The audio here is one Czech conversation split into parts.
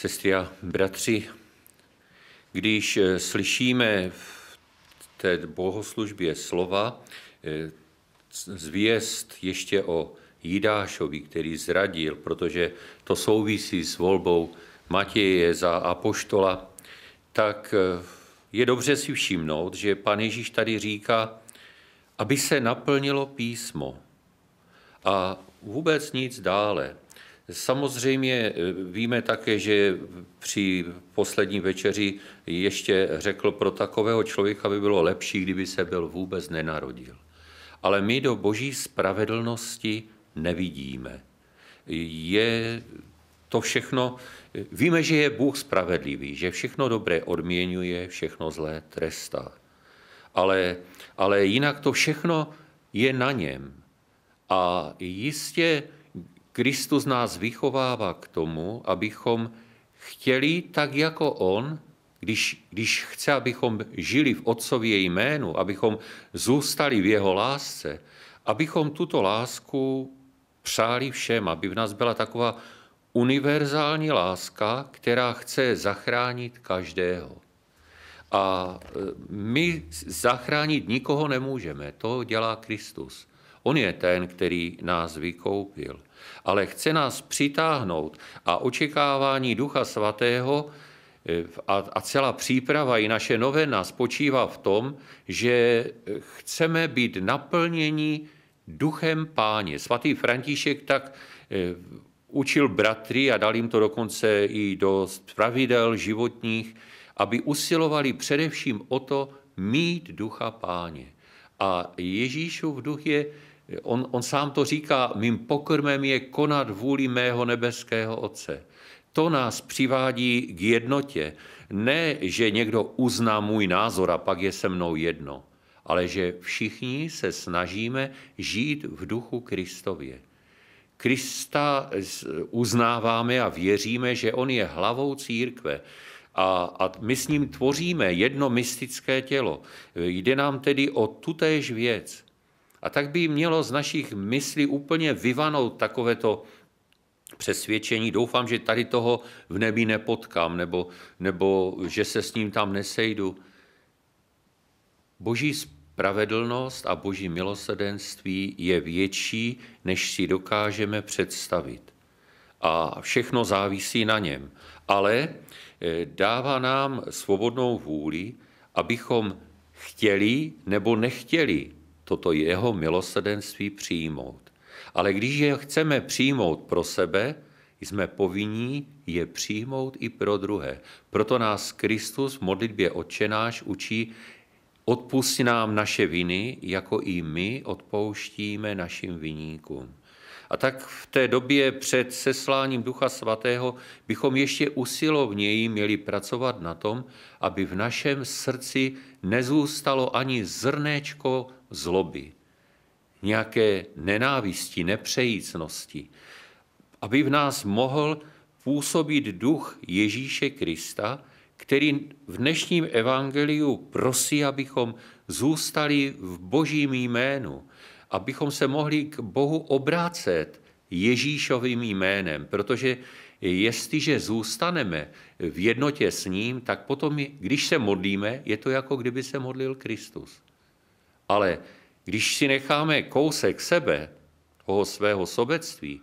sestry a bratři, když eh, slyšíme v té bohoslužbě slova eh, zvěst ještě o Jidášovi, který zradil, protože to souvisí s volbou Matěje za apoštola, tak eh, je dobře si všimnout, že pan Ježíš tady říká, aby se naplnilo písmo a vůbec nic dále. Samozřejmě eh, víme také, že při poslední večeři ještě řekl, pro takového člověka by bylo lepší, kdyby se byl vůbec nenarodil. Ale my do boží spravedlnosti nevidíme. Je to všechno, víme, že je Bůh spravedlivý, že všechno dobré odměňuje, všechno zlé trestá. Ale, ale jinak to všechno je na něm. A jistě Kristus nás vychovává k tomu, abychom chtěli tak jako On, když, když chce, abychom žili v Otcově jménu, abychom zůstali v Jeho lásce, abychom tuto lásku přáli všem, aby v nás byla taková univerzální láska, která chce zachránit každého. A e, my zachránit nikoho nemůžeme, to dělá Kristus. On je ten, který nás vykoupil ale chce nás přitáhnout a očekávání Ducha Svatého eh, a celá příprava i naše novena spočívá v tom, že eh, chceme být naplněni duchem páně. Svatý František tak eh, učil bratry a dal jim to dokonce i do pravidel životních, aby usilovali především o to mít ducha páně. A Ježíšův duch je On, on sám to říká, mým pokrmem je konat vůli mého nebeského Otce. To nás přivádí k jednotě. Ne, že někdo uzná můj názor a pak je se mnou jedno, ale že všichni se snažíme žít v duchu Kristově. Krista uznáváme a věříme, že on je hlavou církve a, a my s ním tvoříme jedno mystické tělo. Jde nám tedy o tutéž věc – a tak by mělo z našich myslí úplně vyvanout takovéto přesvědčení. Doufám, že tady toho v nebi nepotkám, nebo, nebo že se s ním tam nesejdu. Boží spravedlnost a boží milosedenství je větší, než si dokážeme představit. A všechno závisí na něm. Ale eh, dává nám svobodnou vůli, abychom chtěli nebo nechtěli toto jeho milosedenství přijmout. Ale když je chceme přijmout pro sebe, jsme povinní je přijmout i pro druhé. Proto nás Kristus v modlitbě Otčenáš učí, odpusti nám naše viny, jako i my odpouštíme našim viníkům. A tak v té době před sesláním Ducha Svatého bychom ještě usilovněji měli pracovat na tom, aby v našem srdci nezůstalo ani zrnéčko zloby, nějaké nenávisti, nepřejícnosti, aby v nás mohl působit duch Ježíše Krista, který v dnešním evangeliu prosí, abychom zůstali v božím jménu, abychom se mohli k Bohu obrácet Ježíšovým jménem, protože jestliže zůstaneme v jednotě s ním, tak potom, když se modlíme, je to jako kdyby se modlil Kristus. Ale když si necháme kousek sebe, toho svého sobectví,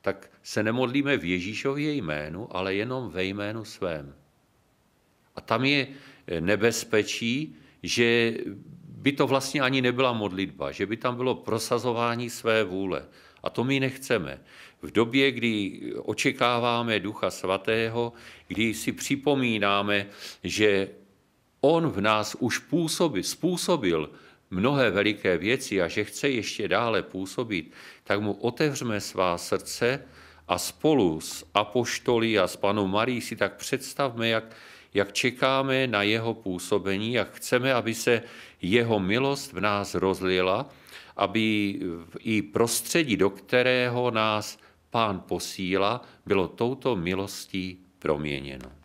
tak se nemodlíme v Ježíšově jménu, ale jenom ve jménu svém. A tam je eh, nebezpečí, že by to vlastně ani nebyla modlitba, že by tam bylo prosazování své vůle. A to my nechceme. V době, kdy očekáváme Ducha Svatého, kdy si připomínáme, že On v nás už působil, způsobil mnohé veliké věci a že chce ještě dále působit, tak mu otevřme svá srdce a spolu s Apoštolí a s panou Marí si tak představme, jak, jak čekáme na jeho působení, jak chceme, aby se jeho milost v nás rozlila, aby i prostředí, do kterého nás pán posíla, bylo touto milostí proměněno.